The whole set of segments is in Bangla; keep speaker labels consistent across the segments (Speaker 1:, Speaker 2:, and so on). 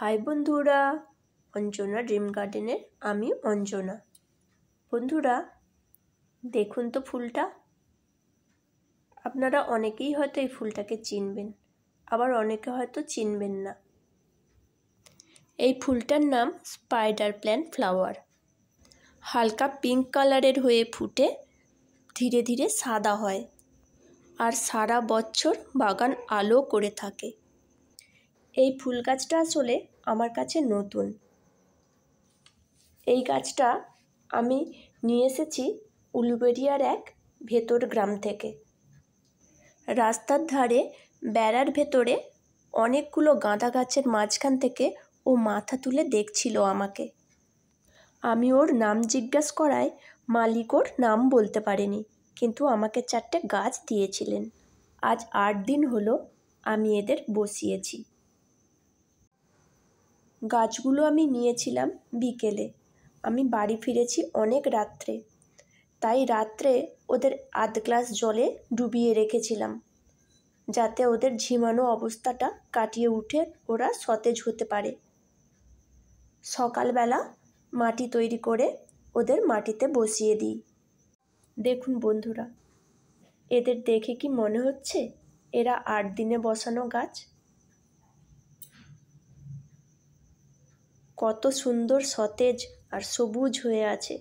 Speaker 1: হাই বন্ধুরা অঞ্জনা ড্রিম গার্ডেনের আমি অঞ্জনা বন্ধুরা দেখুন তো ফুলটা আপনারা অনেকেই হয়তো এই ফুলটাকে চিনবেন আবার অনেকে হয়তো চিনবেন না এই ফুলটার নাম স্পাইডার প্ল্যান্ট ফ্লাওয়ার হালকা পিঙ্ক কালারের হয়ে ফুটে ধীরে ধীরে সাদা হয় আর সারা বছর বাগান আলো করে থাকে এই ফুল গাছটা আসলে আমার কাছে নতুন এই গাছটা আমি নিয়ে এসেছি উলুবেড়িয়ার এক ভেতর গ্রাম থেকে রাস্তার ধারে বেড়ার ভেতরে অনেকগুলো গাঁদা গাছের মাঝখান থেকে ও মাথা তুলে দেখছিল আমাকে আমি ওর নাম জিজ্ঞাস করায় মালিক ওর নাম বলতে পারেনি কিন্তু আমাকে চারটে গাছ দিয়েছিলেন আজ আট দিন হলো আমি এদের বসিয়েছি গাছগুলো আমি নিয়েছিলাম বিকেলে আমি বাড়ি ফিরেছি অনেক রাত্রে তাই রাত্রে ওদের আধ গ্লাস জলে ডুবিয়ে রেখেছিলাম যাতে ওদের ঝিমানো অবস্থাটা কাটিয়ে উঠে ওরা সতেজ হতে পারে সকালবেলা মাটি তৈরি করে ওদের মাটিতে বসিয়ে দিই দেখুন বন্ধুরা এদের দেখে কি মনে হচ্ছে এরা আট দিনে বসানো গাছ কত সুন্দর সতেজ আর সবুজ হয়ে আছে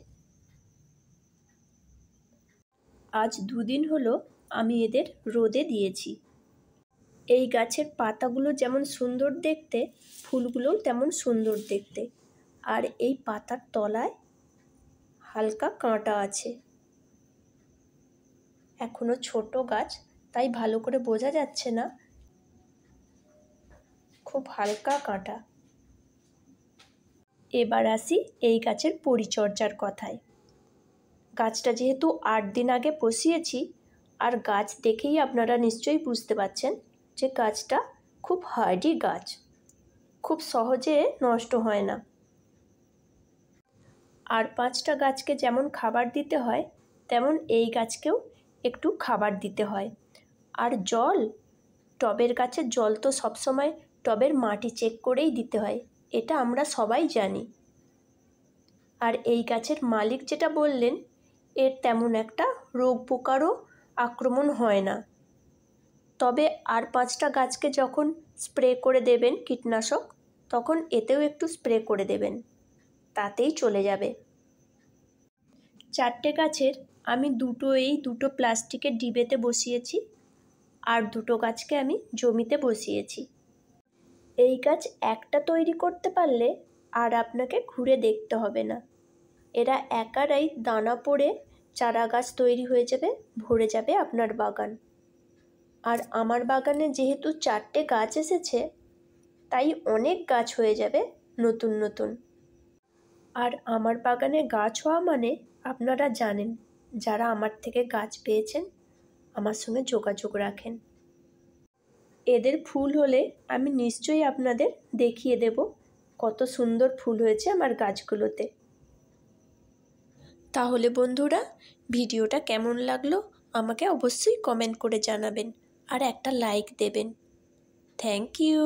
Speaker 1: আজ দুদিন হলো আমি এদের রোদে দিয়েছি এই গাছের পাতাগুলো যেমন সুন্দর দেখতে ফুলগুলোও তেমন সুন্দর দেখতে আর এই পাতার তলায় হালকা কাঁটা আছে এখনও ছোট গাছ তাই ভালো করে বোঝা যাচ্ছে না খুব হালকা কাঁটা এবার আসি এই গাছের পরিচর্যার কথায় গাছটা যেহেতু আট দিন আগে বসিয়েছি আর গাছ দেখেই আপনারা নিশ্চয়ই বুঝতে পাচ্ছেন যে গাছটা খুব হার্ডি গাছ খুব সহজে নষ্ট হয় না আর পাঁচটা গাছকে যেমন খাবার দিতে হয় তেমন এই গাছকেও একটু খাবার দিতে হয় আর জল টবের গাছে জল তো সবসময় টবের মাটি চেক করেই দিতে হয় এটা আমরা সবাই জানি আর এই গাছের মালিক যেটা বললেন এর তেমন একটা রোগ পোকারও আক্রমণ হয় না তবে আর পাঁচটা গাছকে যখন স্প্রে করে দেবেন কীটনাশক তখন এতেও একটু স্প্রে করে দেবেন তাতেই চলে যাবে চারটে গাছের আমি দুটো এই দুটো প্লাস্টিকের ডিবেতে বসিয়েছি আর দুটো গাছকে আমি জমিতে বসিয়েছি এই গাছ একটা তৈরি করতে পারলে আর আপনাকে ঘুরে দেখতে হবে না এরা একারাই দানা পড়ে চারা গাছ তৈরি হয়ে যাবে ভরে যাবে আপনার বাগান আর আমার বাগানে যেহেতু চারটে গাছ এসেছে তাই অনেক গাছ হয়ে যাবে নতুন নতুন আর আমার বাগানে গাছ হওয়া মানে আপনারা জানেন যারা আমার থেকে গাছ পেয়েছেন আমার সঙ্গে যোগাযোগ রাখেন এদের ফুল হলে আমি নিশ্চয়ই আপনাদের দেখিয়ে দেব কত সুন্দর ফুল হয়েছে আমার গাছগুলোতে তাহলে বন্ধুরা ভিডিওটা কেমন লাগলো আমাকে অবশ্যই কমেন্ট করে জানাবেন আর একটা লাইক দেবেন থ্যাংক ইউ